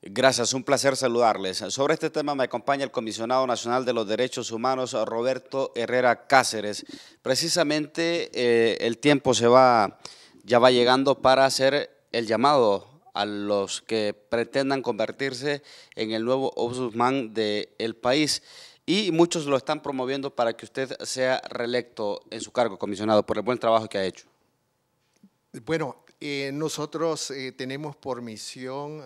Gracias, un placer saludarles. Sobre este tema me acompaña el comisionado nacional de los derechos humanos, Roberto Herrera Cáceres. Precisamente eh, el tiempo se va, ya va llegando para hacer el llamado a los que pretendan convertirse en el nuevo ombudsman del país. Y muchos lo están promoviendo para que usted sea reelecto en su cargo, comisionado, por el buen trabajo que ha hecho. Bueno, eh, nosotros eh, tenemos por misión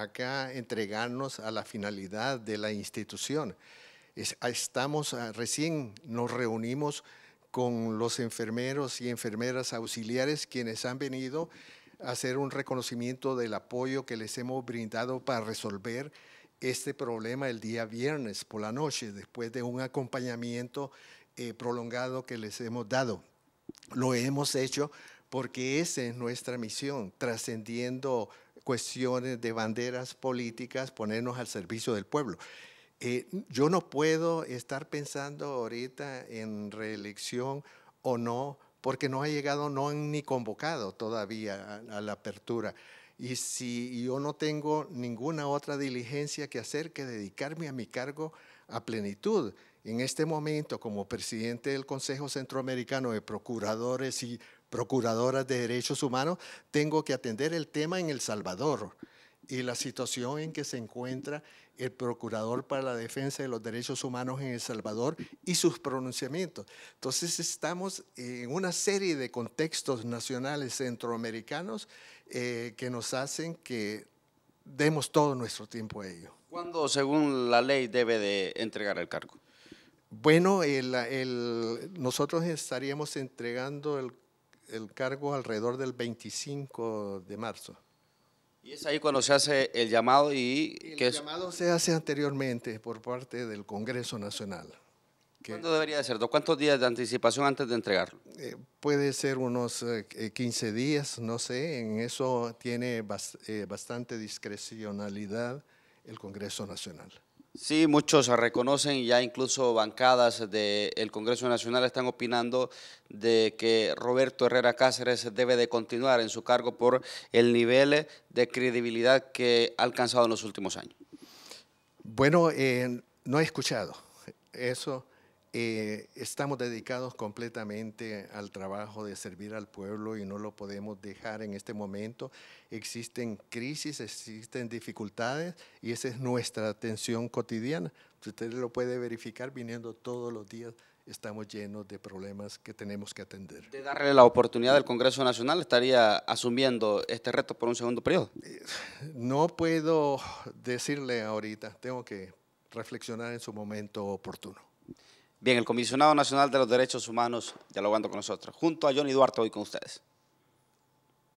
acá entregarnos a la finalidad de la institución. Estamos ah, recién, nos reunimos con los enfermeros y enfermeras auxiliares quienes han venido a hacer un reconocimiento del apoyo que les hemos brindado para resolver este problema el día viernes por la noche, después de un acompañamiento eh, prolongado que les hemos dado. Lo hemos hecho porque esa es nuestra misión, trascendiendo cuestiones de banderas políticas, ponernos al servicio del pueblo. Eh, yo no puedo estar pensando ahorita en reelección o no, porque no ha llegado, no han ni convocado todavía a, a la apertura. Y si yo no tengo ninguna otra diligencia que hacer que dedicarme a mi cargo a plenitud, en este momento como presidente del Consejo Centroamericano de Procuradores y Procuradora de derechos humanos, tengo que atender el tema en El Salvador y la situación en que se encuentra el procurador para la defensa de los derechos humanos en El Salvador y sus pronunciamientos. Entonces estamos en una serie de contextos nacionales centroamericanos eh, que nos hacen que demos todo nuestro tiempo a ello. ¿Cuándo, según la ley, debe de entregar el cargo? Bueno, nosotros estaríamos entregando el el cargo alrededor del 25 de marzo. Y es ahí cuando se hace el llamado y... El llamado se hace anteriormente por parte del Congreso Nacional. ¿Cuándo debería ser? ¿Cuántos días de anticipación antes de entregarlo? Eh, puede ser unos 15 eh, eh, días, no sé. En eso tiene bastante discrecionalidad el Congreso Nacional. Sí, muchos reconocen, y ya incluso bancadas del Congreso Nacional están opinando de que Roberto Herrera Cáceres debe de continuar en su cargo por el nivel de credibilidad que ha alcanzado en los últimos años. Bueno, eh, no he escuchado eso eh, estamos dedicados completamente al trabajo de servir al pueblo y no lo podemos dejar en este momento. Existen crisis, existen dificultades y esa es nuestra atención cotidiana. Usted lo puede verificar viniendo todos los días estamos llenos de problemas que tenemos que atender. De darle la oportunidad al Congreso Nacional, ¿estaría asumiendo este reto por un segundo periodo? Eh, no puedo decirle ahorita, tengo que reflexionar en su momento oportuno. Bien, el Comisionado Nacional de los Derechos Humanos, dialogando con nosotros, junto a Johnny Duarte hoy con ustedes.